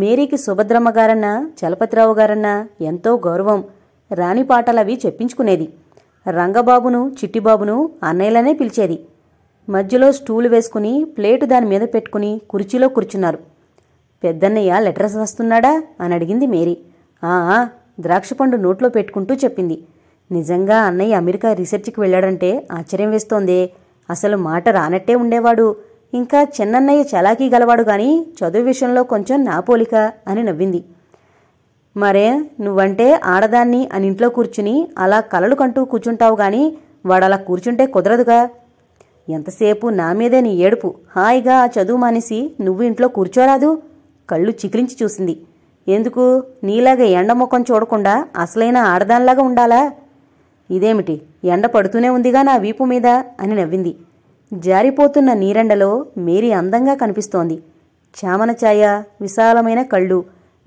మేరీకి సుభద్రమ్మ గారన్నా చలపతిరావు గారన్నా ఎంతో గౌరవం రాణి పాటలవి చెప్పించుకునేది రంగబాబును చిట్టిబాబును అన్నయ్యలనే పిలిచేది మధ్యలో స్టూలు వేసుకుని ప్లేటు దాని మీద పెట్టుకుని కుర్చీలో కూర్చున్నారు పెద్దన్నయ్య లెటర్స్ వస్తున్నాడా అని అడిగింది మేరీ ఆ ద్రాక్షపండు నోట్లో పెట్టుకుంటూ చెప్పింది నిజంగా అన్నయ్య అమెరికా రీసెర్చ్కి వెళ్ళాడంటే ఆశ్చర్యం వేస్తోందే అసలు మాట రానట్టే ఉండేవాడు ఇంకా చిన్నన్నయ్య చలాకీ గలవాడు గాని చదువు విషయంలో కొంచెం నాపోలిక అని నవ్వింది మరే నువ్వంటే ఆడదాన్ని అని ఇంట్లో కూర్చుని అలా కలలు కంటూ కూర్చుంటావు గాని వాడలా కూర్చుంటే కుదరదుగా ఎంతసేపు నా మీదే నీ ఏడుపు హాయిగా ఆ చదువు మానేసి నువ్వు ఇంట్లో కూర్చోరాదు కళ్ళు చికిలించి చూసింది ఎందుకు నీలాగా ఎండముఖం చూడకుండా అసలైన ఆడదానిలాగా ఉండాలా ఇదేమిటి ఎండ పడుతూనే ఉందిగా నా వీపు మీద అని నవ్వింది జారిపోతున్న నీరెండలో మేరీ అందంగా కనిపిస్తోంది చామన ఛాయ విశాలమైన కళ్ళు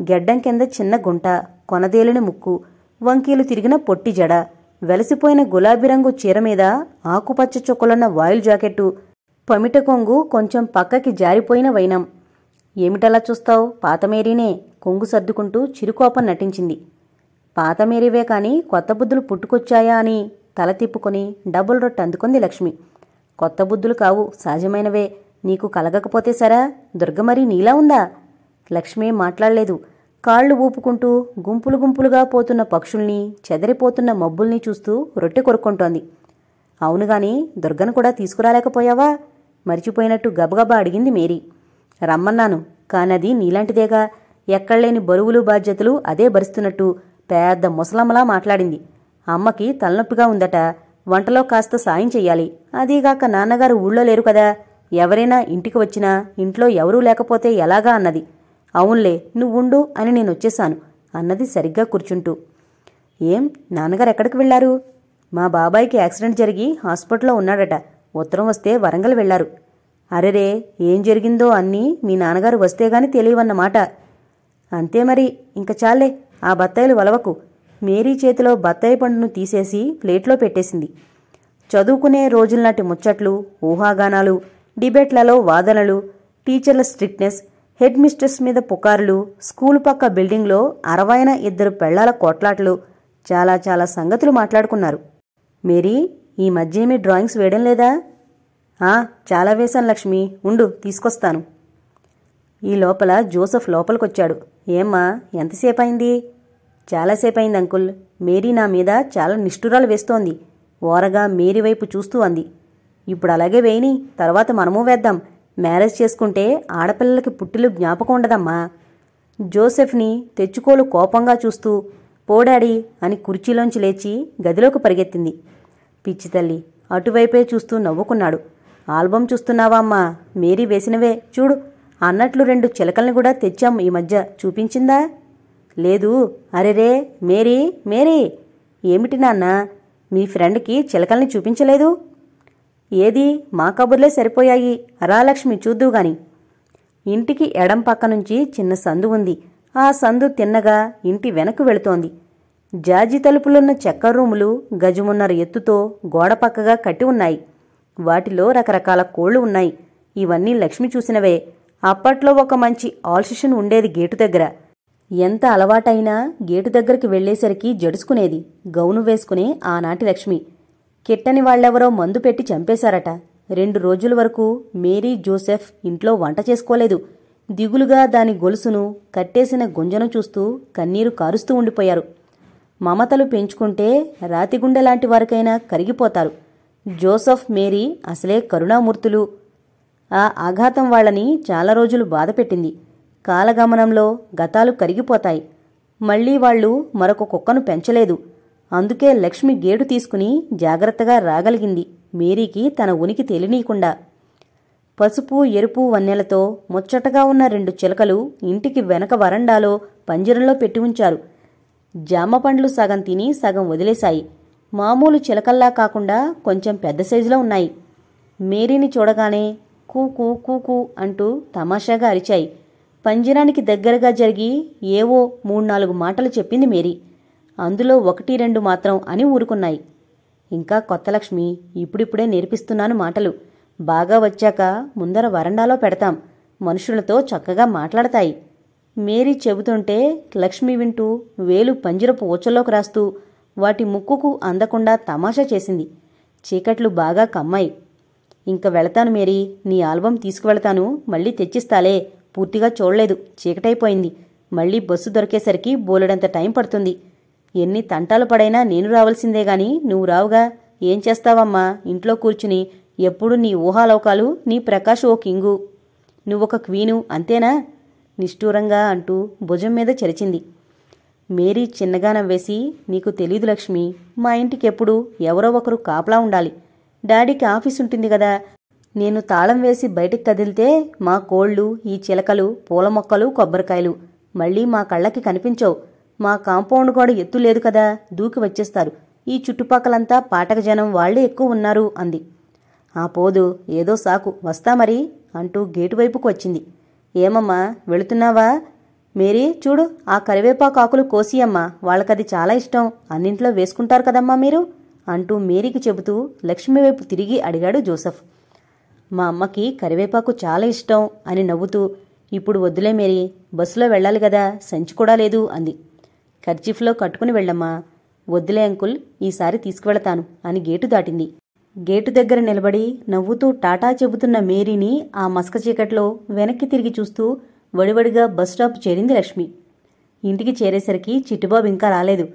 గెడ్డం కింద చిన్న గుంట కొనదేలిన ముక్కు వంకీలు తిరిగిన పొట్టి జడ వెలసిపోయిన గులాబీ రంగు చీర మీద ఆకుపచ్చ చుక్కలున్న వాయిల్ జాకెట్టు పమిట కొంగు కొంచెం పక్కకి జారిపోయిన వైనం ఏమిటలా చూస్తావు పాతమేరీనే కొంగు సర్దుకుంటూ చిరుకోపం నటించింది పాతమేరీవే కాని కొత్త బుద్ధులు పుట్టుకొచ్చాయా అని తల తిప్పుకొని డబుల్ రొట్టె అందుకుంది లక్ష్మి కొత్త బుద్ధులు కావు సహజమైనవే నీకు కలగకపోతే సరా దుర్గమరి నీలా ఉందా లక్ష్మి మాట్లాడలేదు కాళ్లు ఊపుకుంటూ గుంపులు గుంపులుగా పోతున్న పక్షుల్ని చెదరిపోతున్న మబ్బుల్ని చూస్తూ రొట్టె కొరుక్కుంటోంది అవునుగాని దుర్గను కూడా తీసుకురాలేకపోయావా మరిచిపోయినట్టు గబగబా అడిగింది మేరీ రమ్మన్నాను కానది నీలాంటిదేగా ఎక్కడలేని బరువులు బాధ్యతలు అదే భరిస్తున్నట్టు పెద్ద ముసలమ్మలా మాట్లాడింది అమ్మకి తలనొప్పిగా ఉందట వంటలో కాస్త సాయం చెయ్యాలి అదీగాక నాన్నగారు ఊళ్ళో లేరు కదా ఎవరైనా ఇంటికి వచ్చినా ఇంట్లో ఎవరూ లేకపోతే ఎలాగా అన్నది అవునులే నువ్వుండు అని నేనొచ్చేశాను అన్నది సరిగ్గా కూర్చుంటూ ఏం నాన్నగారు ఎక్కడికి వెళ్లారు మా బాబాయికి యాక్సిడెంట్ జరిగి హాస్పిటల్లో ఉన్నాడట ఉత్తరం వస్తే వరంగల్ వెళ్లారు అరెరే ఏం జరిగిందో అన్నీ మీ నాన్నగారు వస్తే గాని తెలియవన్నమాట అంతే మరి ఇంక చాలే ఆ బత్తాయిలు వలవకు మేరీ చేతిలో బత్తాయి పండును తీసేసి ప్లేట్లో పెట్టేసింది చదువుకునే రోజులనాటి ముచ్చట్లు ఊహాగానాలు డిబేట్లలో వాదనలు టీచర్ల స్ట్రిక్ట్నెస్ హెడ్ మిస్టర్స్ మీద పుకార్లు స్కూల్ పక్క బిల్డింగ్లో అరవైన ఇద్దరు పెళ్లాల కోట్లాటలు చాలా చాలా సంగతులు మాట్లాడుకున్నారు మేరీ ఈ మధ్య ఏమీ డ్రాయింగ్స్ వేయడం లేదా ఆ చాలా వేశాను లక్ష్మి ఉండు తీసుకొస్తాను ఈ లోపల జోసఫ్ లోపలికొచ్చాడు ఏమ్మా ఎంతసేపు అయింది చాలాసేపు అయింది అంకుల్ మేరీ నా మీద చాలా నిష్ఠురాలు వేస్తోంది ఓరగా మేరీ వైపు చూస్తూ అంది ఇప్పుడు అలాగే వేయని తర్వాత మనము వేద్దాం మ్యారేజ్ చేసుకుంటే ఆడపిల్లలకి పుట్టిలు జ్ఞాపకం ఉండదమ్మా జోసెఫ్ని తెచ్చుకోలు కోపంగా చూస్తూ పోడాడి అని కుర్చీలోంచి లేచి గదిలోకి పరిగెత్తింది పిచ్చి తల్లి అటువైపే చూస్తూ నవ్వుకున్నాడు ఆల్బం చూస్తున్నావా అమ్మా మేరీ వేసినవే చూడు అన్నట్లు రెండు చిలకల్ని కూడా తెచ్చాం ఈ మధ్య చూపించిందా లేదు అరెరే మేరీ మేరీ ఏమిటి నాన్న మీ ఫ్రెండ్కి చిలకల్ని చూపించలేదు ఏది మా కబుర్లే సరిపోయాయి అరాలక్ష్మి చూద్దు గాని ఇంటికి ఎడం పక్క నుంచి చిన్న సందు ఉంది ఆ సందు తిన్నగా ఇంటి వెనక్కు వెళుతోంది జాజి తలుపులున్న చెక్క రూములు గజమున్నర ఎత్తుతో గోడ పక్కగా కట్టి ఉన్నాయి వాటిలో రకరకాల కోళ్లు ఉన్నాయి ఇవన్నీ లక్ష్మి చూసినవే అప్పట్లో ఒక మంచి ఆల్సిషన్ ఉండేది గేటు దగ్గర ఎంత అలవాటైనా గేటు దగ్గరికి వెళ్లేసరికి జడుసుకునేది గౌను వేసుకునే ఆనాటి లక్ష్మి కిట్టని వాళ్లెవరో మందు పెట్టి చంపేశారట రెండు రోజుల వరకు మేరీ జోసెఫ్ ఇంట్లో వంట చేసుకోలేదు దిగులుగా దాని గొలుసును కట్టేసిన గుంజను చూస్తూ కన్నీరు కారుస్తూ ఉండిపోయారు మమతలు పెంచుకుంటే రాతిగుండెలాంటి లాంటి వారికైనా కరిగిపోతారు జోసెఫ్ మేరీ అసలే కరుణామూర్తులు ఆ ఆఘాతం వాళ్లని చాలా రోజులు బాధపెట్టింది కాలగమనంలో గతాలు కరిగిపోతాయి మళ్లీ వాళ్ళు మరొక కుక్కను పెంచలేదు అందుకే లక్ష్మి గేడు తీసుకుని జాగ్రత్తగా రాగలిగింది మేరీకి తన ఉనికి తెలియనీయకుండా పసుపు ఎరుపు వన్నెలతో ముచ్చటగా ఉన్న రెండు చిలకలు ఇంటికి వెనక వరండాలో పంజరంలో పెట్టి ఉంచారు జామ పండ్లు సగం తిని సగం వదిలేశాయి మామూలు చిలకల్లా కాకుండా కొంచెం పెద్ద సైజులో ఉన్నాయి మేరీని చూడగానే కూకు కూకు అంటూ తమాషాగా అరిచాయి పంజరానికి దగ్గరగా జరిగి ఏవో మూడు నాలుగు మాటలు చెప్పింది మేరీ అందులో ఒకటి రెండు మాత్రం అని ఊరుకున్నాయి ఇంకా కొత్త లక్ష్మి ఇప్పుడిప్పుడే నేర్పిస్తున్నాను మాటలు బాగా వచ్చాక ముందర వరండాలో పెడతాం మనుషులతో చక్కగా మాట్లాడతాయి మేరీ చెబుతుంటే లక్ష్మి వింటూ వేలు పంజరపు ఊచలోకి రాస్తూ వాటి ముక్కుకు అందకుండా తమాషా చేసింది చీకట్లు బాగా కమ్మాయి ఇంక వెళతాను మేరీ నీ ఆల్బం తీసుకువెళతాను మళ్ళీ తెచ్చిస్తాలే పూర్తిగా చూడలేదు చీకటైపోయింది మళ్ళీ బస్సు దొరికేసరికి బోలెడంత టైం పడుతుంది ఎన్ని తంటాలు పడైనా నేను రావాల్సిందే గాని నువ్వు రావుగా ఏం చేస్తావమ్మా ఇంట్లో కూర్చుని ఎప్పుడు నీ ఊహాలోకాలు నీ ప్రకాష్ ఓ కింగు నువ్వొక క్వీను అంతేనా నిష్ఠూరంగా అంటూ భుజం మీద చెరిచింది మేరీ చిన్నగానం వేసి నీకు తెలీదు లక్ష్మి మా ఇంటికి ఎప్పుడు ఎవరో ఒకరు కాపలా ఉండాలి డాడీకి ఆఫీస్ ఉంటుంది కదా నేను తాళం వేసి బయటికి కదిలితే మా కోళ్ళు ఈ చిలకలు పూల మొక్కలు కొబ్బరికాయలు మళ్ళీ మా కళ్ళకి కనిపించవు మా కాంపౌండ్ గోడ ఎత్తు లేదు కదా దూకి వచ్చేస్తారు ఈ చుట్టుపక్కలంతా పాటక జనం వాళ్లే ఎక్కువ ఉన్నారు అంది ఆ పోదు ఏదో సాకు వస్తా మరి అంటూ గేటు వైపుకు వచ్చింది ఏమమ్మా వెళుతున్నావా మేరీ చూడు ఆ కరివేపాకు ఆకులు కోసియమ్మా వాళ్ళకది చాలా ఇష్టం అన్నింట్లో వేసుకుంటారు కదమ్మా మీరు అంటూ మేరీకి చెబుతూ లక్ష్మి వైపు తిరిగి అడిగాడు జోసఫ్ మా అమ్మకి కరివేపాకు చాలా ఇష్టం అని నవ్వుతూ ఇప్పుడు వద్దులే మేరీ బస్సులో వెళ్ళాలి కదా సంచి కూడా లేదు అంది ఖర్చీఫ్లో కట్టుకుని వెళ్ళమ్మా వద్దులే అంకుల్ ఈసారి తీసుకువెళతాను అని గేటు దాటింది గేటు దగ్గర నిలబడి నవ్వుతూ టాటా చెబుతున్న మేరీని ఆ మస్క చీకట్లో వెనక్కి తిరిగి చూస్తూ వడివడిగా స్టాప్ చేరింది లక్ష్మి ఇంటికి చేరేసరికి చిట్టుబాబు ఇంకా రాలేదు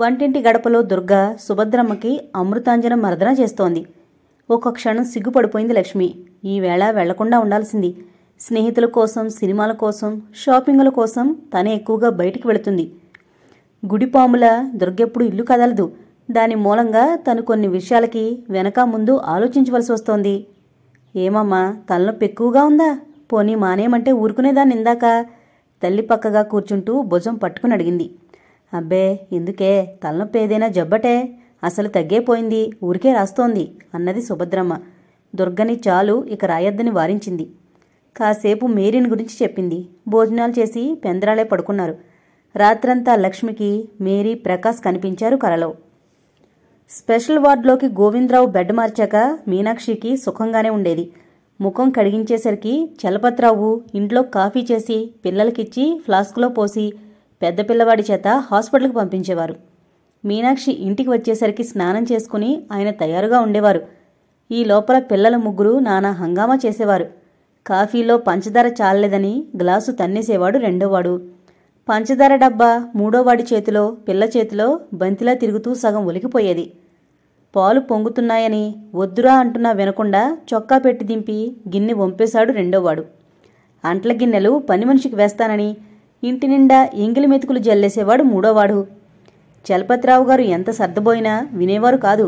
వంటింటి గడపలో దుర్గ సుభద్రమ్మకి అమృతాంజనం మర్దన చేస్తోంది ఒక క్షణం సిగ్గుపడిపోయింది లక్ష్మి ఈవేళ వెళ్లకుండా ఉండాల్సింది స్నేహితుల కోసం సినిమాల కోసం షాపింగుల కోసం తనే ఎక్కువగా బయటికి వెళుతుంది గుడిపాముల దొరికెప్పుడు ఇల్లు కదలదు దాని మూలంగా తను కొన్ని విషయాలకి వెనక ముందు ఆలోచించవలసి వస్తోంది ఏమమ్మా తలనొప్పి ఎక్కువగా ఉందా పోనీ మానేమంటే ఊరుకునేదాన్ని ఇందాక తల్లి పక్కగా కూర్చుంటూ భుజం పట్టుకుని అడిగింది అబ్బే ఎందుకే తలనొప్పి ఏదైనా జబ్బటే అసలు తగ్గేపోయింది ఊరికే రాస్తోంది అన్నది సుభద్రమ్మ దుర్గని చాలు ఇక రాయొద్దని వారించింది కాసేపు మేరీని గురించి చెప్పింది భోజనాలు చేసి పెందరాళే పడుకున్నారు రాత్రంతా లక్ష్మికి మేరీ ప్రకాష్ కనిపించారు కలలో స్పెషల్ వార్డులోకి గోవిందరావు బెడ్ మార్చాక మీనాక్షికి సుఖంగానే ఉండేది ముఖం కడిగించేసరికి చలపత్రావు ఇంట్లో కాఫీ చేసి పిల్లలకిచ్చి ఫ్లాస్క్లో పోసి పెద్ద పిల్లవాడి చేత హాస్పిటల్కి పంపించేవారు మీనాక్షి ఇంటికి వచ్చేసరికి స్నానం చేసుకుని ఆయన తయారుగా ఉండేవారు ఈ లోపల పిల్లల ముగ్గురు నానా హంగామా చేసేవారు కాఫీలో పంచదార చాలలేదని గ్లాసు తన్నేసేవాడు రెండోవాడు పంచదార డబ్బా మూడోవాడి చేతిలో పిల్ల చేతిలో బంతిలా తిరుగుతూ సగం ఒలికిపోయేది పాలు పొంగుతున్నాయని వద్దురా అంటున్నా వినకుండా చొక్కా పెట్టి దింపి గిన్నె వంపేశాడు రెండోవాడు అంట్ల గిన్నెలు పని మనిషికి వేస్తానని ఇంటి నిండా ఇంగిలి మెతుకులు జల్లేసేవాడు మూడోవాడు చలపతిరావు గారు ఎంత సర్దబోయినా వినేవారు కాదు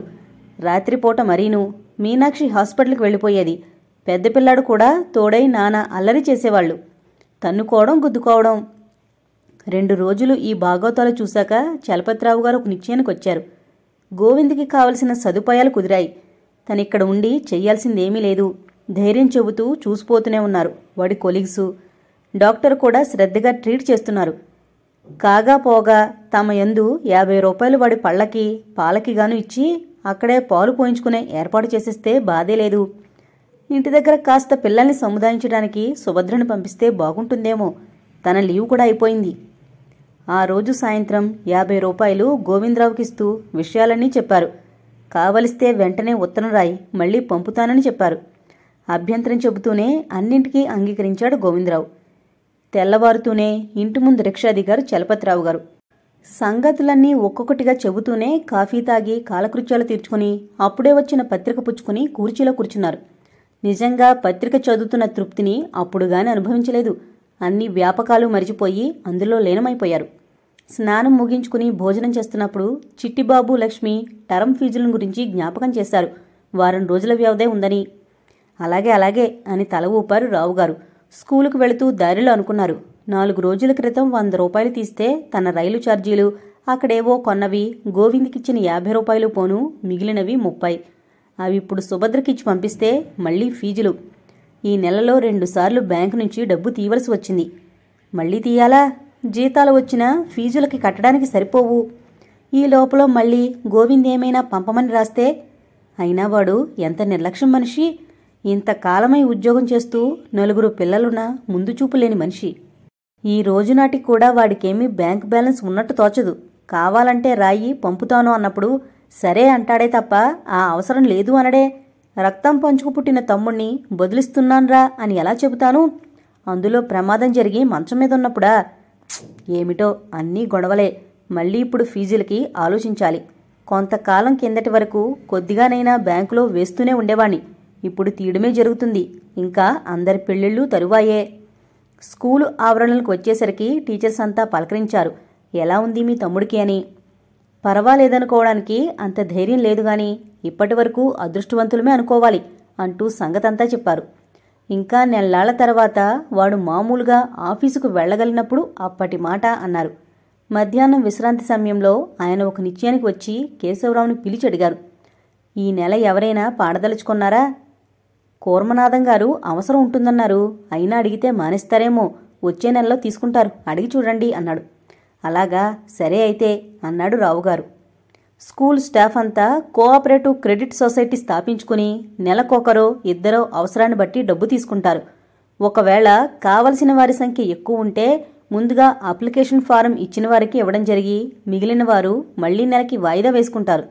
రాత్రిపూట మరీను మీనాక్షి హాస్పిటల్కి వెళ్ళిపోయేది పెద్ద పిల్లాడు కూడా తోడై నానా అల్లరి చేసేవాళ్ళు తన్నుకోవడం గుద్దుకోవడం రెండు రోజులు ఈ భాగవతాలు చూశాక చలపతిరావు గారు ఒక నిశ్చయానికి వచ్చారు గోవింద్కి కావలసిన సదుపాయాలు కుదిరాయి తనిక్కడ ఉండి చెయ్యాల్సిందేమీ లేదు ధైర్యం చెబుతూ చూసిపోతూనే ఉన్నారు వాడి కొలీగ్సు డాక్టర్ కూడా శ్రద్ధగా ట్రీట్ చేస్తున్నారు కాగా పోగా తమ ఎందు యాభై రూపాయలు వాడి పళ్ళకి పాలకిగాను ఇచ్చి అక్కడే పాలు పోయించుకునే ఏర్పాటు చేసిస్తే బాధే లేదు ఇంటి దగ్గర కాస్త పిల్లల్ని సముదాయించడానికి సుభద్రను పంపిస్తే బాగుంటుందేమో తన లీవ్ కూడా అయిపోయింది ఆ రోజు సాయంత్రం యాభై రూపాయలు గోవిందరావుకిస్తూ విషయాలన్నీ చెప్పారు కావలిస్తే వెంటనే ఉత్తరం రాయి మళ్ళీ పంపుతానని చెప్పారు అభ్యంతరం చెబుతూనే అన్నింటికీ అంగీకరించాడు గోవిందరావు తెల్లవారుతూనే ఇంటి ముందు రిక్షా చలపతిరావు గారు సంగతులన్నీ ఒక్కొక్కటిగా చెబుతూనే కాఫీ తాగి కాలకృత్యాలు తీర్చుకుని అప్పుడే వచ్చిన పత్రిక పుచ్చుకుని కూర్చీలో కూర్చున్నారు నిజంగా పత్రిక చదువుతున్న తృప్తిని అప్పుడుగాని అనుభవించలేదు అన్ని వ్యాపకాలు మరిచిపోయి అందులో లీనమైపోయారు స్నానం ముగించుకుని భోజనం చేస్తున్నప్పుడు చిట్టిబాబు లక్ష్మి టర్మ్ ఫీజుల గురించి జ్ఞాపకం చేశారు వారం రోజుల వ్యవధే ఉందని అలాగే అలాగే అని తల ఊపారు రావుగారు స్కూలుకు వెళుతూ దారిలో అనుకున్నారు నాలుగు రోజుల క్రితం వంద రూపాయలు తీస్తే తన రైలు ఛార్జీలు అక్కడేవో కొన్నవి గోవింద్కిచ్చిన యాభై రూపాయలు పోను మిగిలినవి ముప్పై అవి ఇప్పుడు సుభద్రకిచ్చి పంపిస్తే మళ్ళీ ఫీజులు ఈ నెలలో రెండుసార్లు బ్యాంకు నుంచి డబ్బు తీయవలసి వచ్చింది మళ్ళీ తీయాలా జీతాలు వచ్చినా ఫీజులకి కట్టడానికి సరిపోవు ఈ లోపల మళ్ళీ గోవింద్ ఏమైనా పంపమని రాస్తే అయినా వాడు ఎంత నిర్లక్ష్యం మనిషి ఇంతకాలమై ఉద్యోగం చేస్తూ నలుగురు పిల్లలున్న ముందు చూపులేని మనిషి ఈ రోజు నాటికి కూడా వాడికేమీ బ్యాంక్ బ్యాలెన్స్ ఉన్నట్టు తోచదు కావాలంటే రాయి పంపుతాను అన్నప్పుడు సరే అంటాడే తప్ప ఆ అవసరం లేదు అనడే రక్తం పంచుకు పుట్టిన తమ్ముణ్ణి బదిలిస్తున్నాన్రా అని ఎలా చెబుతాను అందులో ప్రమాదం జరిగి మంచం మీద ఉన్నప్పుడా ఏమిటో అన్నీ గొడవలే మళ్ళీ ఇప్పుడు ఫీజులకి ఆలోచించాలి కొంతకాలం కిందటి వరకు కొద్దిగానైనా బ్యాంకులో వేస్తూనే ఉండేవాణ్ణి ఇప్పుడు తీయడమే జరుగుతుంది ఇంకా అందరి పెళ్ళిళ్ళు తరువాయే స్కూలు ఆవరణలకు వచ్చేసరికి టీచర్స్ అంతా పలకరించారు ఎలా ఉంది మీ తమ్ముడికి అని పర్వాలేదనుకోవడానికి అంత ధైర్యం లేదు గాని ఇప్పటి వరకు అదృష్టవంతులమే అనుకోవాలి అంటూ సంగతంతా చెప్పారు ఇంకా నెలలాళ్ల తర్వాత వాడు మామూలుగా ఆఫీసుకు వెళ్లగలిగినప్పుడు అప్పటి మాట అన్నారు మధ్యాహ్నం విశ్రాంతి సమయంలో ఆయన ఒక నిశ్చయానికి వచ్చి కేశవరావుని పిలిచి అడిగారు ఈ నెల ఎవరైనా పాడదలుచుకున్నారా కూర్మనాథం గారు అవసరం ఉంటుందన్నారు అయినా అడిగితే మానేస్తారేమో వచ్చే నెలలో తీసుకుంటారు అడిగి చూడండి అన్నాడు అలాగా సరే అయితే అన్నాడు రావుగారు స్కూల్ స్టాఫ్ అంతా కోఆపరేటివ్ క్రెడిట్ సొసైటీ స్థాపించుకుని నెలకొకరో ఇద్దరో అవసరాన్ని బట్టి డబ్బు తీసుకుంటారు ఒకవేళ కావలసిన వారి సంఖ్య ఎక్కువ ఉంటే ముందుగా అప్లికేషన్ ఫారం ఇచ్చిన వారికి ఇవ్వడం జరిగి మిగిలిన వారు మళ్లీ నెలకి వాయిదా వేసుకుంటారు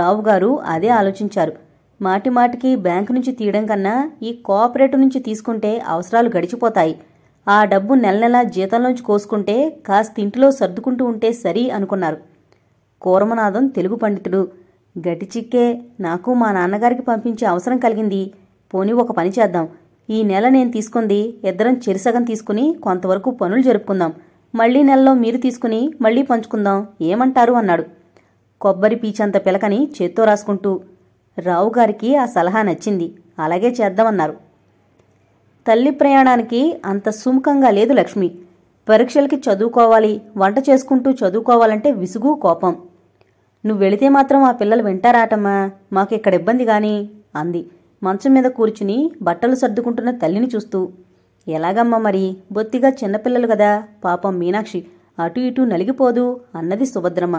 రావుగారు అదే ఆలోచించారు మాటిమాటికి బ్యాంకు నుంచి తీయడం కన్నా ఈ కోఆపరేటివ్ నుంచి తీసుకుంటే అవసరాలు గడిచిపోతాయి ఆ డబ్బు నెల నెలా జీతంలోంచి కోసుకుంటే కాస్త ఇంటిలో సర్దుకుంటూ ఉంటే సరి అనుకున్నారు కూరమనాథం తెలుగు పండితుడు చిక్కే నాకు మా నాన్నగారికి పంపించే అవసరం కలిగింది పోనీ ఒక పని చేద్దాం ఈ నెల నేను తీసుకుంది ఇద్దరం చెరిసగం తీసుకుని కొంతవరకు పనులు జరుపుకుందాం మళ్లీ నెలలో మీరు తీసుకుని మళ్లీ పంచుకుందాం ఏమంటారు అన్నాడు కొబ్బరి పీచంత పిలకని చేత్తో రాసుకుంటూ రావు గారికి ఆ సలహా నచ్చింది అలాగే చేద్దామన్నారు తల్లి ప్రయాణానికి అంత సుముఖంగా లేదు లక్ష్మి పరీక్షలకి చదువుకోవాలి వంట చేసుకుంటూ చదువుకోవాలంటే విసుగు కోపం నువ్వు వెళితే మాత్రం ఆ పిల్లలు వింటారాటమ్మా మాకు ఇక్కడ ఇబ్బంది గాని అంది మంచం మీద కూర్చుని బట్టలు సర్దుకుంటున్న తల్లిని చూస్తూ ఎలాగమ్మా మరి బొత్తిగా చిన్నపిల్లలు కదా పాపం మీనాక్షి అటు ఇటు నలిగిపోదు అన్నది సుభద్రమ్మ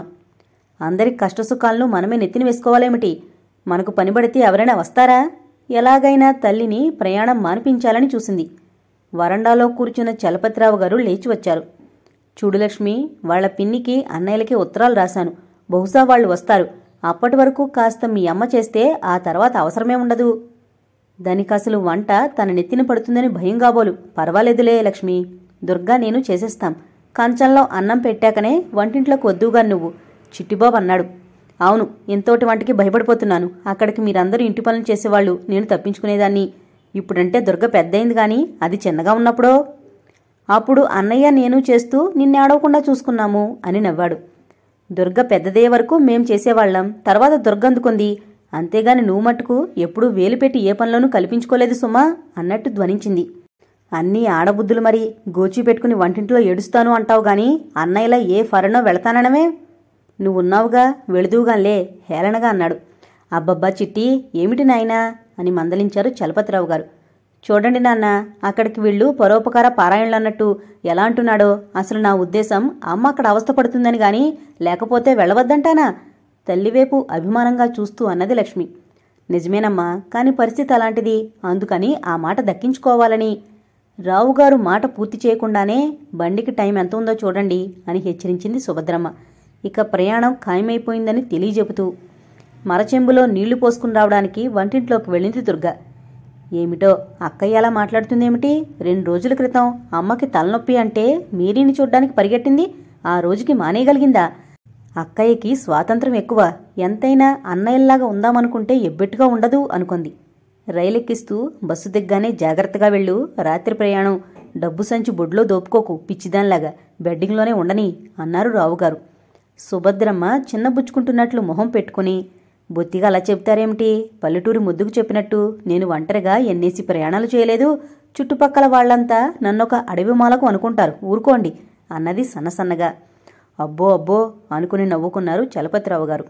అందరి కష్టసుఖాలను మనమే నెత్తిన వేసుకోవాలేమిటి మనకు పనిబడితే ఎవరైనా వస్తారా ఎలాగైనా తల్లిని ప్రయాణం మానిపించాలని చూసింది వరండాలో కూర్చున్న చలపతిరావు గారు లేచి వచ్చారు చూడు లక్ష్మి వాళ్ల పిన్నికి అన్నయ్యలకి ఉత్తరాలు రాశాను బహుశా వాళ్ళు వస్తారు అప్పటి వరకు కాస్త మీ అమ్మ చేస్తే ఆ తర్వాత అవసరమే ఉండదు దానికి అసలు వంట తన నెత్తిన పడుతుందని భయం కాబోలు పర్వాలేదులే లక్ష్మి దుర్గా నేను చేసేస్తాం కంచంలో అన్నం పెట్టాకనే వంటింట్లోకి వద్దుగా నువ్వు చిట్టిబాబు అన్నాడు అవును ఎంతోటి వంటికి భయపడిపోతున్నాను అక్కడికి మీరందరూ ఇంటి పనులు చేసేవాళ్ళు నేను తప్పించుకునేదాన్ని ఇప్పుడంటే దుర్గ పెద్దయింది కానీ అది చిన్నగా ఉన్నప్పుడో అప్పుడు అన్నయ్య నేను చేస్తూ నిన్నేడవకుండా చూసుకున్నాము అని నవ్వాడు దుర్గ పెద్దదే వరకు మేం చేసేవాళ్ళం తర్వాత దుర్గ అందుకుంది అంతేగాని నువ్వు మట్టుకు ఎప్పుడూ వేలు పెట్టి ఏ పనులను కల్పించుకోలేదు సుమా అన్నట్టు ధ్వనించింది అన్నీ ఆడబుద్ధులు మరి గోచి పెట్టుకుని వంటింట్లో ఏడుస్తాను అంటావు గాని అన్నయ్యలా ఏ ఫరణో వెళతాననమే నువ్వున్నావుగా వెళుదువుగాన్లే హేళనగా అన్నాడు అబ్బబ్బా చిట్టి ఏమిటి నాయనా అని మందలించారు చలపతిరావు గారు చూడండి నాన్న అక్కడికి వీళ్ళు పరోపకార పారాయణలు అన్నట్టు ఎలా అంటున్నాడో అసలు నా ఉద్దేశం అమ్మ అక్కడ అవస్థపడుతుందని గాని లేకపోతే వెళ్ళవద్దంటానా తల్లివైపు అభిమానంగా చూస్తూ అన్నది లక్ష్మి నిజమేనమ్మా కాని పరిస్థితి అలాంటిది అందుకని ఆ మాట దక్కించుకోవాలని రావుగారు మాట పూర్తి చేయకుండానే బండికి టైం ఎంత ఉందో చూడండి అని హెచ్చరించింది సుభద్రమ్మ ఇక ప్రయాణం ఖాయమైపోయిందని తెలియజెపుతూ మరచెంబులో నీళ్లు పోసుకుని రావడానికి వంటింట్లోకి వెళ్ళింది దుర్గ ఏమిటో అక్కయ్య అలా మాట్లాడుతుందేమిటి రెండు రోజుల క్రితం అమ్మకి తలనొప్పి అంటే మీరీని చూడ్డానికి పరిగెట్టింది ఆ రోజుకి మానేయగలిగిందా అక్కయ్యకి స్వాతంత్రం ఎక్కువ ఎంతైనా అన్నయ్యలాగా ఉందామనుకుంటే ఎబ్బెట్టుగా ఉండదు అనుకుంది రైలెక్కిస్తూ బస్సు దిగ్గానే జాగ్రత్తగా వెళ్ళు రాత్రి ప్రయాణం డబ్బు సంచి బొడ్లో దోపుకోకు పిచ్చిదానిలాగా బెడ్డింగ్లోనే ఉండని అన్నారు రావుగారు సుభద్రమ్మ చిన్నబుచ్చుకుంటున్నట్లు మొహం పెట్టుకుని బొత్తిగా అలా చెప్తారేమిటి పల్లెటూరి ముద్దుకు చెప్పినట్టు నేను ఒంటరిగా ఎన్నేసి ప్రయాణాలు చేయలేదు చుట్టుపక్కల వాళ్ళంతా నన్నొక అడవి మాలకు అనుకుంటారు ఊరుకోండి అన్నది సన్నసన్నగా అబ్బో అబ్బో అనుకుని నవ్వుకున్నారు చలపతిరావు గారు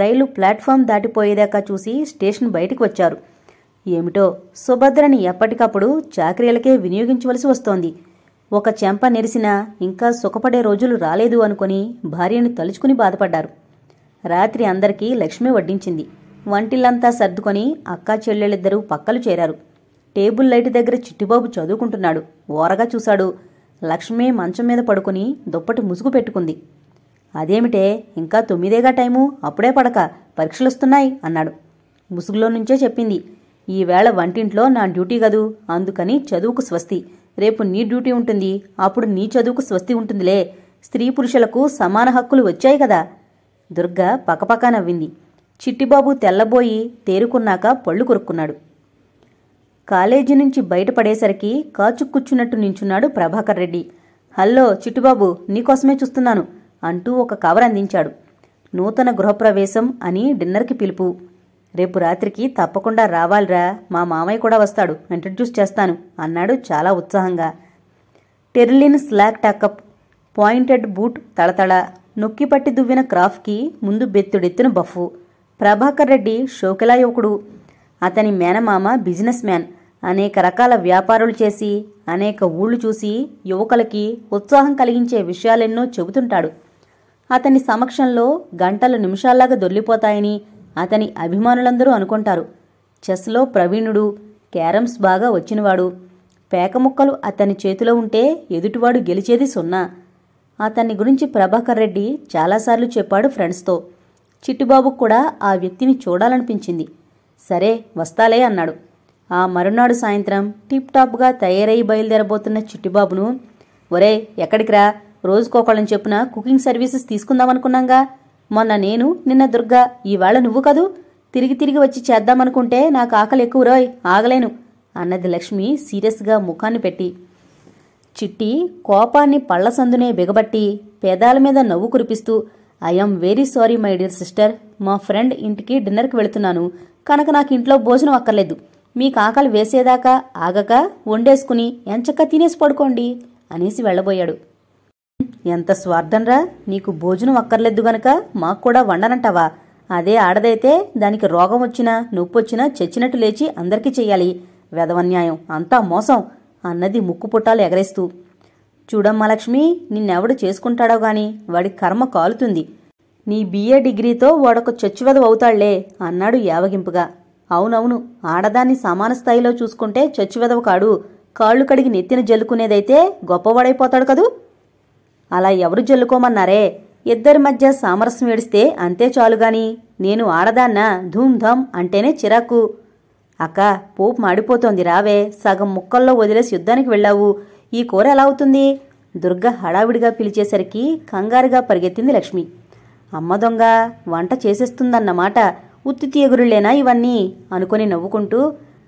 రైలు ప్లాట్ఫామ్ దాటిపోయేదాకా చూసి స్టేషన్ బయటికి వచ్చారు ఏమిటో సుభద్రని ఎప్పటికప్పుడు చాకరీలకే వినియోగించవలసి వస్తోంది ఒక చెంప నెరిసినా ఇంకా సుఖపడే రోజులు రాలేదు అనుకుని భార్యను తలుచుకుని బాధపడ్డారు రాత్రి అందరికీ లక్ష్మి వడ్డించింది వంటిల్లంతా సర్దుకొని అక్కా చెల్లెళ్ళిద్దరూ పక్కలు చేరారు టేబుల్ లైట్ దగ్గర చిట్టిబాబు చదువుకుంటున్నాడు ఓరగా చూశాడు లక్ష్మి మంచం మీద పడుకుని దుప్పటి ముసుగు పెట్టుకుంది అదేమిటే ఇంకా తొమ్మిదేగా టైము అప్పుడే పడక పరీక్షలొస్తున్నాయి అన్నాడు ముసుగులో నుంచే చెప్పింది ఈవేళ వంటింట్లో నా డ్యూటీ కదూ అందుకని చదువుకు స్వస్తి రేపు నీ డ్యూటీ ఉంటుంది అప్పుడు నీ చదువుకు స్వస్తి ఉంటుందిలే స్త్రీ పురుషులకు సమాన హక్కులు వచ్చాయి కదా దుర్గ పకపకా నవ్వింది చిట్టిబాబు తెల్లబోయి తేరుకున్నాక పళ్ళు కొరుక్కున్నాడు కాలేజీ నుంచి బయటపడేసరికి కాచుక్కుచ్చున్నట్టు నించున్నాడు ప్రభాకర్ రెడ్డి హల్లో చిట్టుబాబు నీకోసమే చూస్తున్నాను అంటూ ఒక కవర్ అందించాడు నూతన గృహప్రవేశం అని డిన్నర్కి పిలుపు రేపు రాత్రికి తప్పకుండా రావాలిరా మా మామయ్య కూడా వస్తాడు ఇంట్రడ్యూస్ చేస్తాను అన్నాడు చాలా ఉత్సాహంగా terylene slack tuck up pointed boot తళతళ నొక్కిపట్టి దువ్విన క్రాఫ్కి ముందు బెత్తుడెత్తిన బఫ్ఫు ప్రభాకర్ రెడ్డి షోకిలా యువకుడు అతని మేనమామ బిజినెస్ మ్యాన్ అనేక రకాల వ్యాపారాలు చేసి అనేక ఊళ్ళు చూసి యువకులకి ఉత్సాహం కలిగించే విషయాలెన్నో చెబుతుంటాడు అతని సమక్షంలో గంటలు నిమిషాల్లాగా దొర్లిపోతాయని అతని అభిమానులందరూ అనుకుంటారు చెస్లో ప్రవీణుడు క్యారమ్స్ బాగా వచ్చినవాడు పేకముక్కలు అతని చేతిలో ఉంటే ఎదుటివాడు గెలిచేది సున్నా అతన్ని గురించి ప్రభాకర్ రెడ్డి చాలాసార్లు చెప్పాడు ఫ్రెండ్స్తో చిట్టుబాబుకు కూడా ఆ వ్యక్తిని చూడాలనిపించింది సరే వస్తాలే అన్నాడు ఆ మరునాడు సాయంత్రం టిప్ టాప్గా తయారై బయలుదేరబోతున్న చిట్టుబాబును ఒరే ఎక్కడికి రా రోజుకోకళ్ళని చెప్పున కుకింగ్ సర్వీసెస్ తీసుకుందామనుకున్నాంగా మొన్న నేను నిన్న దుర్గా ఇవాళ నువ్వు కదూ తిరిగి తిరిగి వచ్చి చేద్దామనుకుంటే నాకు ఆకలి ఎక్కువ రోయ్ ఆగలేను అన్నది లక్ష్మి సీరియస్గా ముఖాన్ని పెట్టి చిట్టి కోపాన్ని పళ్ల సందునే బిగబట్టి పేదాల మీద నవ్వు కురిపిస్తూ I'm very sorry my dear sister మా ఫ్రెండ్ ఇంటికి డిన్నర్కి వెళుతున్నాను కనుక నాకు ఇంట్లో భోజనం అక్కర్లేదు మీకు కాకలు వేసేదాకా ఆగక వండేసుకుని ఎంచక్క తినేసి పడుకోండి అనేసి వెళ్ళబోయాడు ఎంత స్వార్థంరా నీకు భోజనం అక్కర్లేదు గనక మాకు కూడా వండనంటావా అదే ఆడదైతే దానికి రోగం వచ్చినా నొప్పొచ్చినా చచ్చినట్టు లేచి అందరికీ చెయ్యాలి వెదవన్యాయం అంతా మోసం అన్నది ముక్కుపుట్టాలు ఎగరేస్తూ చూడమ్మా లక్ష్మి నిన్నెవడు చేసుకుంటాడో గాని వాడి కర్మ కాలుతుంది నీ బిఏ డిగ్రీతో వాడొక చచ్చివెదవ అవుతాళ్లే అన్నాడు యావగింపుగా అవునవును ఆడదాన్ని సమాన స్థాయిలో చూసుకుంటే చచ్చివెదవ కాడు కాళ్ళు కడిగి నెత్తిన జల్లుకునేదైతే గొప్పవాడైపోతాడు కదూ అలా ఎవరు జల్లుకోమన్నారే ఇద్దరి మధ్య సామరస్యం ఏడిస్తే అంతే చాలుగాని నేను ఆడదాన్నా ధూమ్ధామ్ అంటేనే చిరాకు అక్క పోపు మాడిపోతోంది రావే సగం ముక్కల్లో వదిలేసి యుద్ధానికి వెళ్ళావు ఈ కూర ఎలా అవుతుంది దుర్గ హడావిడిగా పిలిచేసరికి కంగారుగా పరిగెత్తింది లక్ష్మి అమ్మ దొంగ వంట చేసేస్తుందన్నమాట ఉత్తితి ఎగురులేనా ఇవన్నీ అనుకుని నవ్వుకుంటూ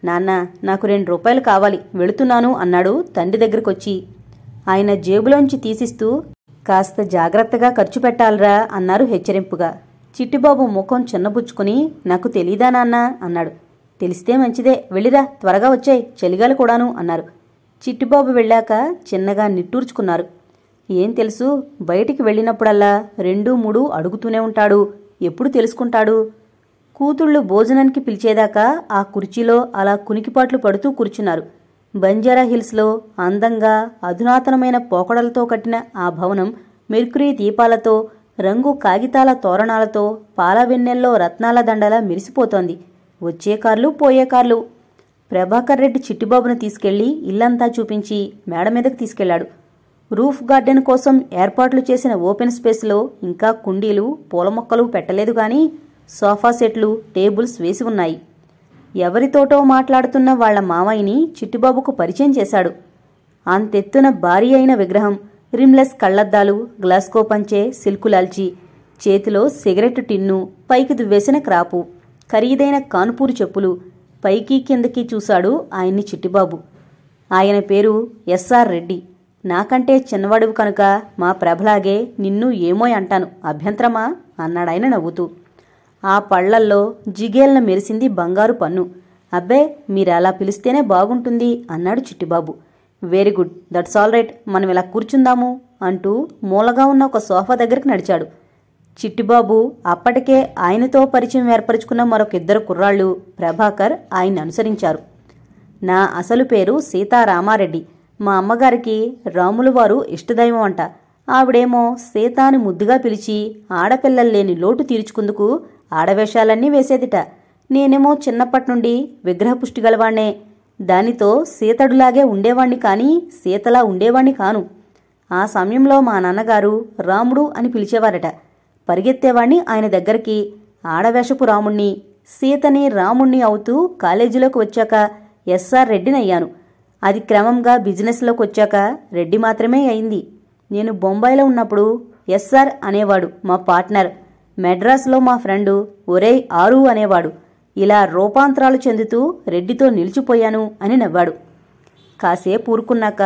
నాన్న నాకు రెండు రూపాయలు కావాలి వెళుతున్నాను అన్నాడు తండ్రి దగ్గరకొచ్చి ఆయన జేబులోంచి తీసిస్తూ కాస్త జాగ్రత్తగా ఖర్చు పెట్టాలరా అన్నారు హెచ్చరింపుగా చిట్టిబాబు ముఖం చిన్నబుచ్చుకుని నాకు తెలీదా నాన్న అన్నాడు తెలిస్తే మంచిదే వెళ్ళిరా త్వరగా వచ్చాయి చలిగాలు కూడాను అన్నారు చిట్టిబాబు వెళ్ళాక చిన్నగా నిట్టూర్చుకున్నారు ఏం తెలుసు బయటికి వెళ్ళినప్పుడల్లా రెండు మూడు అడుగుతూనే ఉంటాడు ఎప్పుడు తెలుసుకుంటాడు కూతుళ్ళు భోజనానికి పిలిచేదాకా ఆ కుర్చీలో అలా కునికిపాట్లు పడుతూ కూర్చున్నారు బంజారా హిల్స్లో అందంగా అధునాతనమైన పోకడలతో కట్టిన ఆ భవనం మెర్కురీ దీపాలతో రంగు కాగితాల తోరణాలతో పాలవెన్నెల్లో రత్నాల దండలా మెరిసిపోతోంది వచ్చే కార్లు పోయే కార్లు ప్రభాకర్ రెడ్డి చిట్టిబాబును తీసుకెళ్లి ఇల్లంతా చూపించి మేడ మీదకు తీసుకెళ్లాడు రూఫ్ గార్డెన్ కోసం ఏర్పాట్లు చేసిన ఓపెన్ స్పేస్లో ఇంకా కుండీలు పూల మొక్కలు పెట్టలేదు కానీ సోఫా సెట్లు టేబుల్స్ వేసి ఉన్నాయి ఎవరితోటో మాట్లాడుతున్న వాళ్ల మావయ్యని చిట్టిబాబుకు పరిచయం చేశాడు అంతెత్తున భారీ అయిన విగ్రహం రిమ్లెస్ కళ్లద్దాలు గ్లాస్కో పంచే సిల్కులాల్చి చేతిలో సిగరెట్ టిన్ను పైకి దువ్వేసిన క్రాపు ఖరీదైన కాన్పూరు చెప్పులు పైకి కిందకి చూశాడు ఆయన్ని చిట్టిబాబు ఆయన పేరు ఎస్ఆర్ రెడ్డి నాకంటే చిన్నవాడువు కనుక మా ప్రభలాగే నిన్ను ఏమోయ్ అంటాను అభ్యంతరమా అన్నాడాయన నవ్వుతూ ఆ పళ్లల్లో జిగేల్న మెరిసింది బంగారు పన్ను అబ్బే మీరలా పిలిస్తేనే బాగుంటుంది అన్నాడు Chittibabu very good that's all right మనం ఇలా కూర్చుందాము అంటూ మూలగా ఉన్న ఒక సోఫా దగ్గరికి నడిచాడు చిట్టిబాబు అప్పటికే ఆయనతో పరిచయం ఏర్పరచుకున్న మరొక ఇద్దరు కుర్రాళ్ళు ప్రభాకర్ ఆయన్ని అనుసరించారు నా అసలు పేరు సీతారామారెడ్డి మా అమ్మగారికి రాములు వారు ఇష్టదైవం అంట ఆవిడేమో సీతాని ముద్దుగా పిలిచి ఆడపిల్లలు లేని లోటు తీర్చుకుందుకు ఆడవేషాలన్నీ వేసేదిట నేనేమో చిన్నప్పటి నుండి విగ్రహపుష్టి గలవాణ్ణే దానితో సీతడులాగే ఉండేవాణ్ణి కాని సీతలా ఉండేవాణ్ణి కాను ఆ సమయంలో మా నాన్నగారు రాముడు అని పిలిచేవారట పరిగెత్తేవాణ్ణి ఆయన దగ్గరికి ఆడవేషపు రాముణ్ణి సీతని రాముణ్ణి అవుతూ కాలేజీలోకి వచ్చాక ఎస్ఆర్ రెడ్డినయ్యాను అది క్రమంగా బిజినెస్లోకి వచ్చాక రెడ్డి మాత్రమే అయింది నేను బొంబాయిలో ఉన్నప్పుడు ఎస్ఆర్ అనేవాడు మా పార్ట్నర్ మెడ్రాస్లో మా ఫ్రెండు ఒరే ఆరు అనేవాడు ఇలా రూపాంతరాలు చెందుతూ రెడ్డితో నిలిచిపోయాను అని నవ్వాడు కాసేపు ఊరుకున్నాక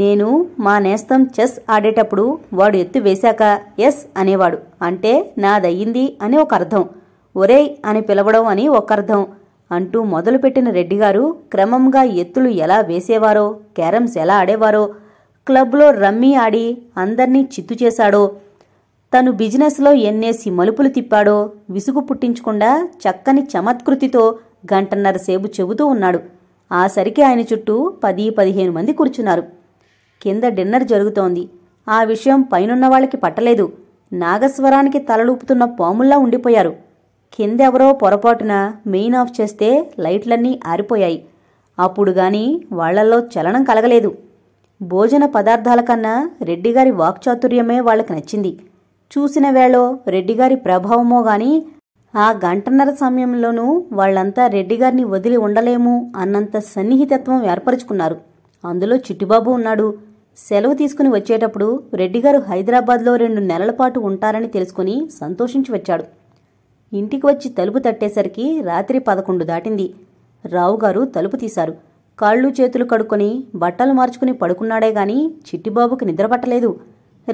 నేను మా నేస్తం చెస్ ఆడేటప్పుడు వాడు ఎత్తు వేశాక ఎస్ అనేవాడు అంటే నాదయ్యింది అని ఒక అర్థం ఒరేయ్ అని పిలవడం అని ఒక అర్థం అంటూ మొదలుపెట్టిన రెడ్డిగారు క్రమంగా ఎత్తులు ఎలా వేసేవారో క్యారమ్స్ ఎలా ఆడేవారో క్లబ్లో రమ్మీ ఆడి అందర్నీ చిత్తు చేశాడో తను బిజినెస్లో ఎన్నేసి మలుపులు తిప్పాడో విసుగు పుట్టించకుండా చక్కని చమత్కృతితో గంటన్నర సేపు చెబుతూ ఉన్నాడు ఆ సరికి ఆయన చుట్టూ పది పదిహేను మంది కూర్చున్నారు కింద డిన్నర్ జరుగుతోంది ఆ విషయం పైనున్న వాళ్ళకి పట్టలేదు నాగస్వరానికి తలలూపుతున్న పాముల్లా ఉండిపోయారు కిందెవరో పొరపాటున మెయిన్ ఆఫ్ చేస్తే లైట్లన్నీ ఆరిపోయాయి అప్పుడు గాని వాళ్లల్లో చలనం కలగలేదు భోజన పదార్థాల కన్నా రెడ్డిగారి వాక్చాతుర్యమే వాళ్ళకి నచ్చింది చూసిన వేళ రెడ్డిగారి ప్రభావమో గాని ఆ గంటన్నర సమయంలోనూ వాళ్లంతా రెడ్డిగారిని వదిలి ఉండలేము అన్నంత సన్నిహితత్వం ఏర్పరచుకున్నారు అందులో చిట్టిబాబు ఉన్నాడు సెలవు తీసుకుని వచ్చేటప్పుడు రెడ్డిగారు హైదరాబాద్లో రెండు నెలల పాటు ఉంటారని తెలుసుకుని సంతోషించి వచ్చాడు ఇంటికి వచ్చి తలుపు తట్టేసరికి రాత్రి పదకొండు దాటింది రావుగారు తలుపు తీశారు కాళ్ళు చేతులు కడుక్కొని బట్టలు మార్చుకుని పడుకున్నాడే గాని చిట్టిబాబుకి నిద్రపట్టలేదు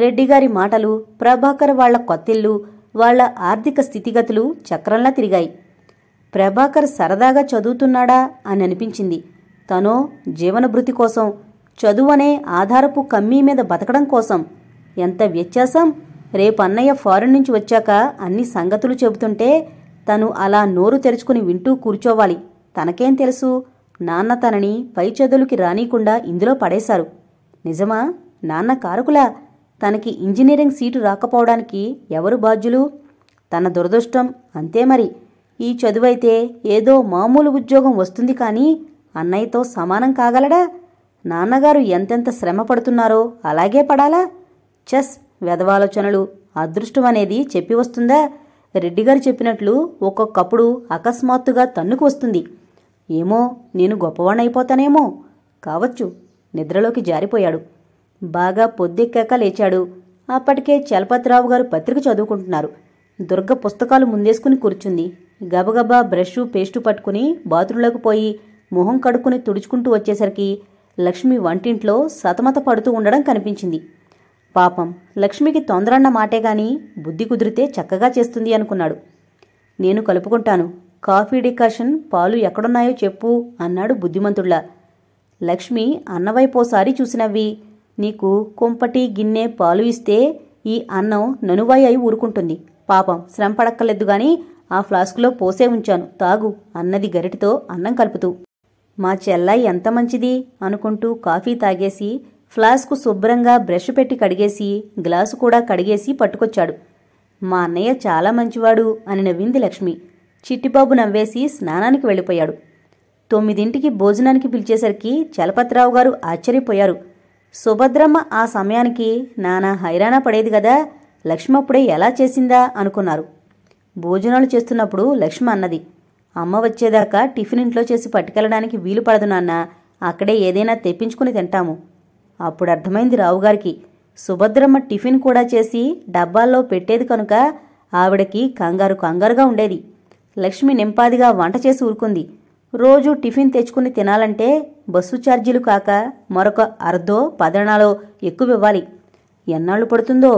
రెడ్డిగారి మాటలు ప్రభాకర్ వాళ్ల కొత్తిల్లు వాళ్ల ఆర్థిక స్థితిగతులు చక్రంలా తిరిగాయి ప్రభాకర్ సరదాగా చదువుతున్నాడా అని అనిపించింది తనో జీవనభృతి కోసం చదువు అనే ఆధారపు కమ్మీ మీద బతకడం కోసం ఎంత వ్యత్యాసం రేపు అన్నయ్య ఫారెన్ నుంచి వచ్చాక అన్ని సంగతులు చెబుతుంటే తను అలా నోరు తెరుచుకుని వింటూ కూర్చోవాలి తనకేం తెలుసు నాన్న తనని పై చదువులకి రానీకుండా ఇందులో పడేశారు నిజమా నాన్న కారకులా తనకి ఇంజనీరింగ్ సీటు రాకపోవడానికి ఎవరు బాధ్యులు తన దురదృష్టం అంతే మరి ఈ చదువైతే ఏదో మామూలు ఉద్యోగం వస్తుంది కానీ అన్నయ్యతో సమానం కాగలడా నాన్నగారు ఎంతెంత శ్రమ పడుతున్నారో అలాగే పడాలా చెస్ వెదవాలోచనలు అదృష్టం అనేది చెప్పి వస్తుందా రెడ్డిగారు చెప్పినట్లు ఒక్కొక్కప్పుడు అకస్మాత్తుగా తన్నుకు వస్తుంది ఏమో నేను గొప్పవాణ్ణైపోతానేమో కావచ్చు నిద్రలోకి జారిపోయాడు బాగా పొద్దెక్కాక లేచాడు అప్పటికే చలపతిరావు గారు పత్రిక చదువుకుంటున్నారు దుర్గ పుస్తకాలు ముందేసుకుని కూర్చుంది గబగబా బ్రష్ పేస్టు పట్టుకుని బాత్రూంలోకి పోయి మొహం కడుక్కుని తుడుచుకుంటూ వచ్చేసరికి లక్ష్మి వంటింట్లో సతమత పడుతూ ఉండడం కనిపించింది పాపం లక్ష్మికి తొందరన్న మాటే గాని బుద్ధి కుదిరితే చక్కగా చేస్తుంది అనుకున్నాడు నేను కలుపుకుంటాను కాఫీ డికాషన్ పాలు ఎక్కడున్నాయో చెప్పు అన్నాడు బుద్ధిమంతుళ్ళ లక్ష్మి అన్నవైపోసారి చూసినవి నీకు కుంపటి గిన్నె పాలు ఇస్తే ఈ అన్నం ననువై అయి ఊరుకుంటుంది పాపం శ్రమ పడక్కర్లేదు గాని ఆ ఫ్లాస్క్లో పోసే ఉంచాను తాగు అన్నది గరిటితో అన్నం కలుపుతూ మా చెల్లాయి ఎంత మంచిది అనుకుంటూ కాఫీ తాగేసి ఫ్లాస్కు శుభ్రంగా బ్రష్ పెట్టి కడిగేసి గ్లాసు కూడా కడిగేసి పట్టుకొచ్చాడు మా అన్నయ్య చాలా మంచివాడు అని నవ్వింది లక్ష్మి చిట్టిబాబు నవ్వేసి స్నానానికి వెళ్ళిపోయాడు తొమ్మిదింటికి భోజనానికి పిలిచేసరికి చలపతిరావు గారు ఆశ్చర్యపోయారు సుభద్రమ్మ ఆ సమయానికి నానా హైరాణ పడేది కదా లక్ష్మప్పుడే ఎలా చేసిందా అనుకున్నారు భోజనాలు చేస్తున్నప్పుడు లక్ష్మ అన్నది అమ్మ వచ్చేదాకా టిఫిన్ ఇంట్లో చేసి పట్టుకెళ్ళడానికి వీలు పడదు నాన్న అక్కడే ఏదైనా తెప్పించుకుని తింటాము అప్పుడు అర్థమైంది రావుగారికి సుభద్రమ్మ టిఫిన్ కూడా చేసి డబ్బాల్లో పెట్టేది కనుక ఆవిడకి కంగారు కంగారుగా ఉండేది లక్ష్మి నింపాదిగా వంట చేసి ఊరుకుంది రోజు టిఫిన్ తెచ్చుకుని తినాలంటే బస్సు ఛార్జీలు కాక మరొక అర్ధో పదనాలో ఎక్కువ ఇవ్వాలి ఎన్నాళ్ళు పడుతుందో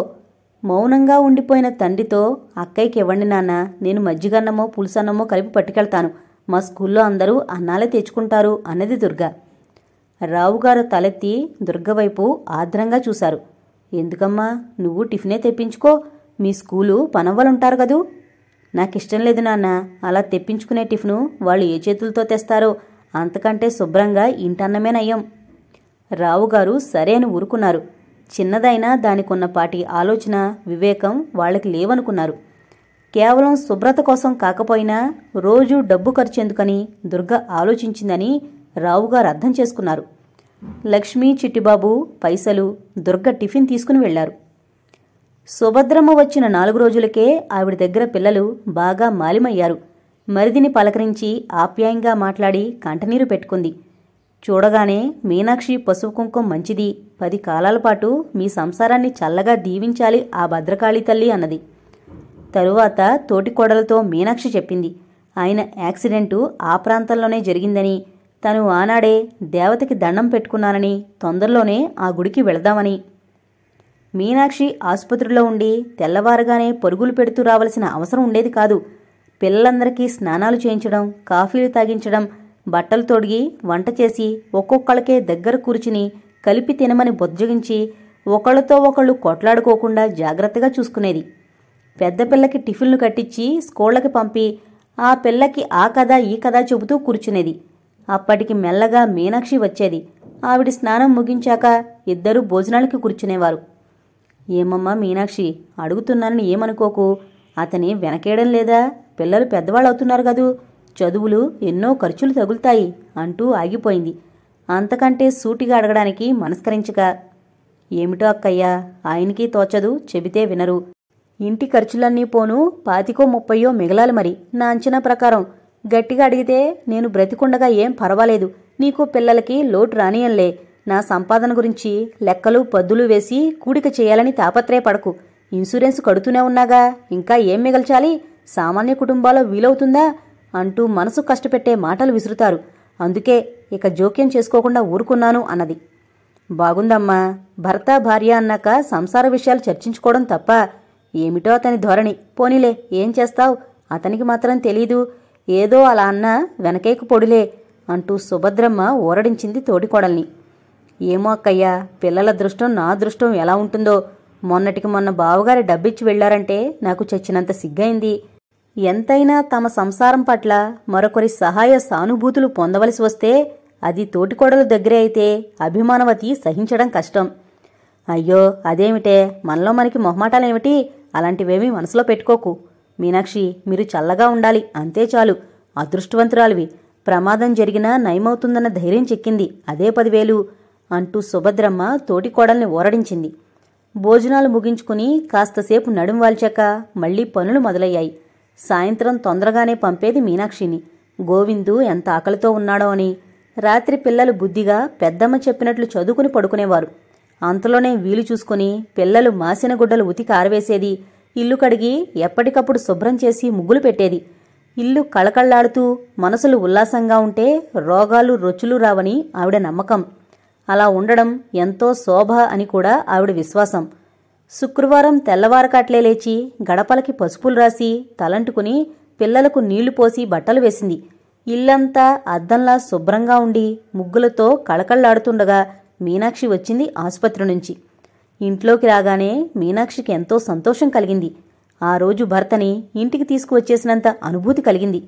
మౌనంగా ఉండిపోయిన తండ్రితో అక్కయ్యకి ఇవ్వండి నాన్న నేను మజ్జిగన్నమో పులుసన్నమో కలిపి పట్టుకెళ్తాను మా స్కూల్లో అందరూ అన్నాలే తెచ్చుకుంటారు అన్నది దుర్గా రావుగారు తలెత్తి దుర్గవైపు ఆద్రంగా చూశారు ఎందుకమ్మా నువ్వు టిఫినే తెప్పించుకో మీ స్కూలు పనవ్వలుంటారు కదూ నాకు ఇష్టం లేదు నాన్న అలా తెప్పించుకునే టిఫిను వాళ్ళు ఏ చేతులతో తెస్తారో అంతకంటే శుభ్రంగా ఇంటన్నమే నయ్యం రావుగారు సరే అని ఊరుకున్నారు చిన్నదైనా పాటి ఆలోచన వివేకం వాళ్ళకి లేవనుకున్నారు కేవలం శుభ్రత కోసం కాకపోయినా రోజూ డబ్బు ఖర్చేందుకని దుర్గ ఆలోచించిందని రావుగారు అర్థం చేసుకున్నారు లక్ష్మీ చిట్టిబాబు పైసలు దుర్గ టిఫిన్ తీసుకుని వెళ్లారు సుభద్రమ్మ వచ్చిన నాలుగు రోజులకే ఆవిడ దగ్గర పిల్లలు బాగా మాలిమయ్యారు మరిదిని పలకరించి ఆప్యాయంగా మాట్లాడి కంటనీరు పెట్టుకుంది చూడగానే మీనాక్షి పసుపు కుంకుం మంచిది పది కాలాల పాటు మీ సంసారాన్ని చల్లగా దీవించాలి ఆ భద్రకాళి తల్లి అన్నది తరువాత తోటి కోడలతో మీనాక్షి చెప్పింది ఆయన యాక్సిడెంటు ఆ ప్రాంతంలోనే జరిగిందని తను ఆనాడే దేవతకి దండం పెట్టుకున్నానని తొందరలోనే ఆ గుడికి వెళదామని మీనాక్షి ఆసుపత్రిలో ఉండి తెల్లవారుగానే పరుగులు పెడుతూ రావలసిన అవసరం ఉండేది కాదు పిల్లలందరికీ స్నానాలు చేయించడం కాఫీలు తాగించడం బట్టలు తొడిగి వంట చేసి ఒక్కొక్కళ్ళకే దగ్గర కూర్చుని కలిపి తినమని బొజ్జగించి ఒకళ్ళతో ఒకళ్ళు కొట్లాడుకోకుండా జాగ్రత్తగా చూసుకునేది పెద్ద పిల్లకి టిఫిన్లు కట్టించి స్కూళ్ళకి పంపి ఆ పిల్లకి ఆ కథ ఈ కథ చెబుతూ కూర్చునేది అప్పటికి మెల్లగా మీనాక్షి వచ్చేది ఆవిడ స్నానం ముగించాక ఇద్దరూ భోజనాలకి కూర్చునేవారు ఏమమ్మా మీనాక్షి అడుగుతున్నానని ఏమనుకోకు అతని వెనకేయడం లేదా పిల్లలు పెద్దవాళ్ళు అవుతున్నారు కదూ చదువులు ఎన్నో ఖర్చులు తగులుతాయి అంటూ ఆగిపోయింది అంతకంటే సూటిగా అడగడానికి మనస్కరించక ఏమిటో అక్కయ్యా ఆయనకి తోచదు చెబితే వినరు ఇంటి ఖర్చులన్నీ పోను పాతికో ముప్పయో మిగలాలి మరి నా అంచనా ప్రకారం గట్టిగా అడిగితే నేను బ్రతికుండగా ఏం పర్వాలేదు నీకు పిల్లలకి లోటు రానియంలే నా సంపాదన గురించి లెక్కలు పద్దులు వేసి కూడిక చేయాలని తాపత్రయపడకు ఇన్సూరెన్స్ కడుతూనే ఉన్నాగా ఇంకా ఏం మిగల్చాలి సామాన్య కుటుంబాల్లో వీలవుతుందా అంటూ మనసు కష్టపెట్టే మాటలు విసురుతారు అందుకే ఇక జోక్యం చేసుకోకుండా ఊరుకున్నాను అన్నది బాగుందమ్మా భర్త భార్య అన్నాక సంసార విషయాలు చర్చించుకోవడం తప్ప ఏమిటో అతని ధోరణి పోనీలే ఏం చేస్తావు అతనికి మాత్రం తెలీదు ఏదో అలా అన్నా వెనకేకు పొడిలే అంటూ సుభద్రమ్మ ఊరడించింది తోడికోడల్ని ఏమో అక్కయ్యా పిల్లల దృష్టం నా దృష్టం ఎలా ఉంటుందో మొన్నటికి మొన్న బావగారి డబ్బిచ్చి వెళ్లారంటే నాకు చచ్చినంత సిగ్గైంది ఎంతైనా తమ సంసారం పట్ల మరొకరి సహాయ సానుభూతులు పొందవలసి వస్తే అది తోటికోడల దగ్గరే అయితే అభిమానవతి సహించడం కష్టం అయ్యో అదేమిటే మనలో మనకి మొహమాటాలేమిటి అలాంటివేమీ మనసులో పెట్టుకోకు మీనాక్షి మీరు చల్లగా ఉండాలి అంతే చాలు అదృష్టవంతురాలివి ప్రమాదం జరిగినా నయమవుతుందన్న ధైర్యం చెక్కింది అదే పదివేలు అంటూ సుభద్రమ్మ తోటికోడల్ని ఓరడించింది భోజనాలు ముగించుకుని కాస్తసేపు నడుం వాల్చాక మళ్లీ పనులు మొదలయ్యాయి సాయంత్రం తొందరగానే పంపేది మీనాక్షిని గోవిందు ఎంత ఆకలితో ఉన్నాడో అని రాత్రి పిల్లలు బుద్ధిగా పెద్దమ్మ చెప్పినట్లు చదువుకుని పడుకునేవారు అంతలోనే వీలు చూసుకుని పిల్లలు మాసిన గుడ్డలు ఉతికి ఆరవేసేది ఇల్లు కడిగి ఎప్పటికప్పుడు శుభ్రం చేసి ముగ్గులు పెట్టేది ఇల్లు కళకళ్లాడుతూ మనసులు ఉల్లాసంగా ఉంటే రోగాలు రొచ్చులు రావని ఆవిడ నమ్మకం అలా ఉండడం ఎంతో శోభ అని కూడా ఆవిడ విశ్వాసం శుక్రవారం తెల్లవారకట్లే లేచి గడపలకి పసుపులు రాసి తలంటుకుని పిల్లలకు నీళ్లు పోసి బట్టలు వేసింది ఇల్లంతా అద్దంలా శుభ్రంగా ఉండి ముగ్గులతో కళకళ్లాడుతుండగా మీనాక్షి వచ్చింది ఆసుపత్రి నుంచి ఇంట్లోకి రాగానే మీనాక్షికి ఎంతో సంతోషం కలిగింది ఆ రోజు భర్తని ఇంటికి తీసుకువచ్చేసినంత అనుభూతి కలిగింది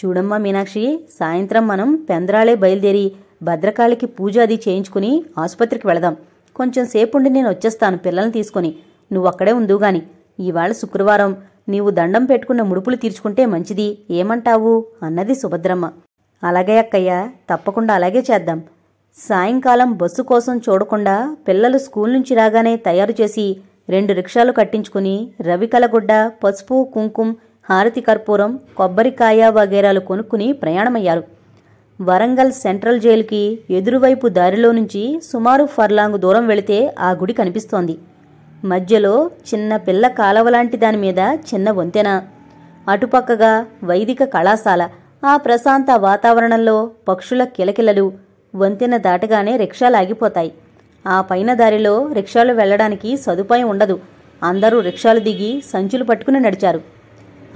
చూడమ్మా మీనాక్షి సాయంత్రం మనం పెందరాళే బయలుదేరి భద్రకాళికి పూజ అది చేయించుకుని ఆసుపత్రికి వెళదాం కొంచెం సేపుండి నేను వచ్చేస్తాను పిల్లల్ని తీసుకుని నువ్వక్కడే ఉందుగాని ఈవాళ శుక్రవారం నీవు దండం పెట్టుకున్న ముడుపులు తీర్చుకుంటే మంచిది ఏమంటావు అన్నది సుభద్రమ్మ అలాగే అక్కయ్యా తప్పకుండా అలాగే చేద్దాం సాయంకాలం బస్సు కోసం చూడకుండా పిల్లలు స్కూల్ నుంచి రాగానే తయారు చేసి రెండు రిక్షాలు కట్టించుకుని రవికలగుడ్డ పసుపు కుంకుమ హారతి కర్పూరం కొబ్బరికాయ వగేరాలు కొనుక్కుని ప్రయాణమయ్యారు వరంగల్ సెంట్రల్ జైలుకి ఎదురువైపు దారిలో నుంచి సుమారు ఫర్లాంగు దూరం వెళితే ఆ గుడి కనిపిస్తోంది మధ్యలో చిన్న పిల్ల కాలవ లాంటి దానిమీద చిన్న వంతెన అటుపక్కగా వైదిక కళాశాల ఆ ప్రశాంత వాతావరణంలో పక్షుల కిలకిలలు వంతెన దాటగానే రిక్షాలు ఆగిపోతాయి ఆ పైన దారిలో రిక్షాలు వెళ్లడానికి సదుపాయం ఉండదు అందరూ రిక్షాలు దిగి సంచులు పట్టుకుని నడిచారు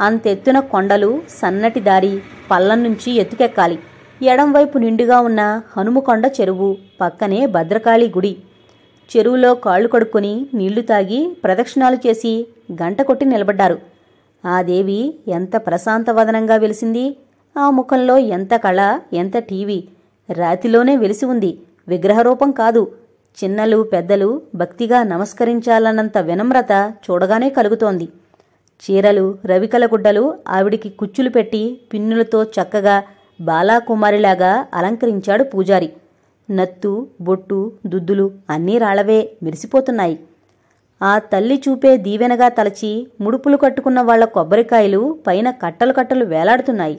అంతెత్తున కొండలు సన్నటి దారి పళ్ళం నుంచి ఎత్తుకెక్కాలి ఎడంవైపు నిండుగా ఉన్న హనుమకొండ చెరువు పక్కనే భద్రకాళి గుడి చెరువులో కాళ్ళు కడుక్కొని నీళ్లు తాగి ప్రదక్షిణాలు చేసి గంట కొట్టి నిలబడ్డారు ఆ దేవి ఎంత ప్రశాంతవదనంగా వెలిసింది ఆ ముఖంలో ఎంత కళ ఎంత టీవీ రాతిలోనే వెలిసి ఉంది విగ్రహరూపం కాదు చిన్నలు పెద్దలు భక్తిగా నమస్కరించాలన్నంత వినమ్రత చూడగానే కలుగుతోంది చీరలు రవికల గుడ్డలు ఆవిడికి కుచ్చులు పెట్టి పిన్నులతో చక్కగా బాలాకుమారిలాగా అలంకరించాడు పూజారి నత్తు బొట్టు దుద్దులు అన్నీ రాళ్లవే మెరిసిపోతున్నాయి ఆ తల్లి చూపే దీవెనగా తలచి ముడుపులు కట్టుకున్న వాళ్ల కొబ్బరికాయలు పైన కట్టలు కట్టలు వేలాడుతున్నాయి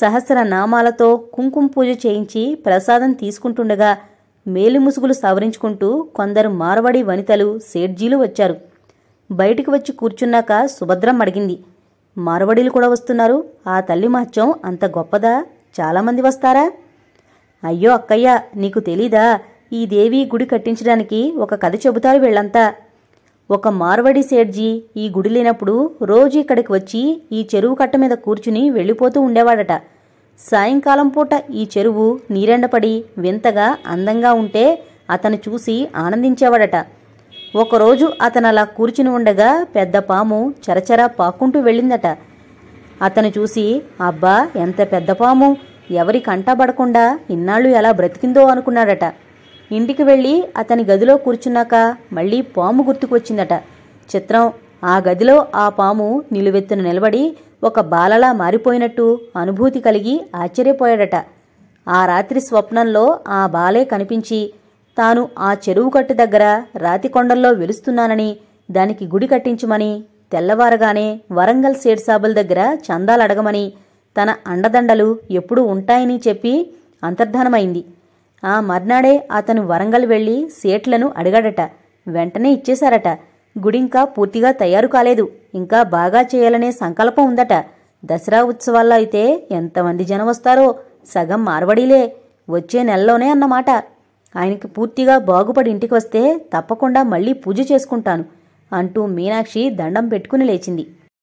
సహస్ర నామాలతో కుంకుమ పూజ చేయించి ప్రసాదం తీసుకుంటుండగా మేలుముసుగులు సవరించుకుంటూ కొందరు మార్వడి వనితలు సేట్జీలు వచ్చారు బయటికి వచ్చి కూర్చున్నాక సుభద్రం అడిగింది మార్వడీలు కూడా వస్తున్నారు ఆ తల్లి మహత్యం అంత గొప్పదా చాలామంది వస్తారా అయ్యో అక్కయ్య నీకు తెలీదా ఈ దేవి గుడి కట్టించడానికి ఒక కథ చెబుతారు వీళ్ళంతా ఒక మార్వడి సేట్జీ ఈ గుడి లేనప్పుడు రోజు ఇక్కడికి వచ్చి ఈ చెరువు కట్ట మీద కూర్చుని వెళ్ళిపోతూ ఉండేవాడట సాయంకాలం పూట ఈ చెరువు నీరెండపడి వింతగా అందంగా ఉంటే అతను చూసి ఆనందించేవాడట ఒకరోజు అతను అలా కూర్చుని ఉండగా పెద్ద పాము చరచరా పాక్కుంటూ వెళ్ళిందట అతను చూసి అబ్బా ఎంత పెద్ద పాము ఎవరి కంటబడకుండా ఇన్నాళ్ళు ఎలా బ్రతికిందో అనుకున్నాడట ఇంటికి వెళ్ళి అతని గదిలో కూర్చున్నాక మళ్ళీ పాము గుర్తుకొచ్చిందట చిత్రం ఆ గదిలో ఆ పాము నిలువెత్తున నిలబడి ఒక బాలలా మారిపోయినట్టు అనుభూతి కలిగి ఆశ్చర్యపోయాడట ఆ రాత్రి స్వప్నంలో ఆ బాలే కనిపించి తాను ఆ చెరువు కట్టు దగ్గర రాతికొండల్లో వెలుస్తున్నానని దానికి గుడి కట్టించమని తెల్లవారగానే వరంగల్ సేట్సాబుల దగ్గర చందాలడగమని తన అండదండలు ఎప్పుడూ ఉంటాయని చెప్పి అంతర్ధానమైంది ఆ మర్నాడే అతను వరంగల్ వెళ్ళి సేట్లను అడిగాడట వెంటనే ఇచ్చేశారట గుడింకా పూర్తిగా తయారు కాలేదు ఇంకా బాగా చేయాలనే సంకల్పం ఉందట దసరా ఉత్సవాల్లో అయితే ఎంతమంది జనం వస్తారో సగం మార్వడీలే వచ్చే నెలలోనే అన్నమాట ఆయనకి పూర్తిగా బాగుపడి ఇంటికి వస్తే తప్పకుండా మళ్ళీ పూజ చేసుకుంటాను అంటూ మీనాక్షి దండం పెట్టుకుని లేచింది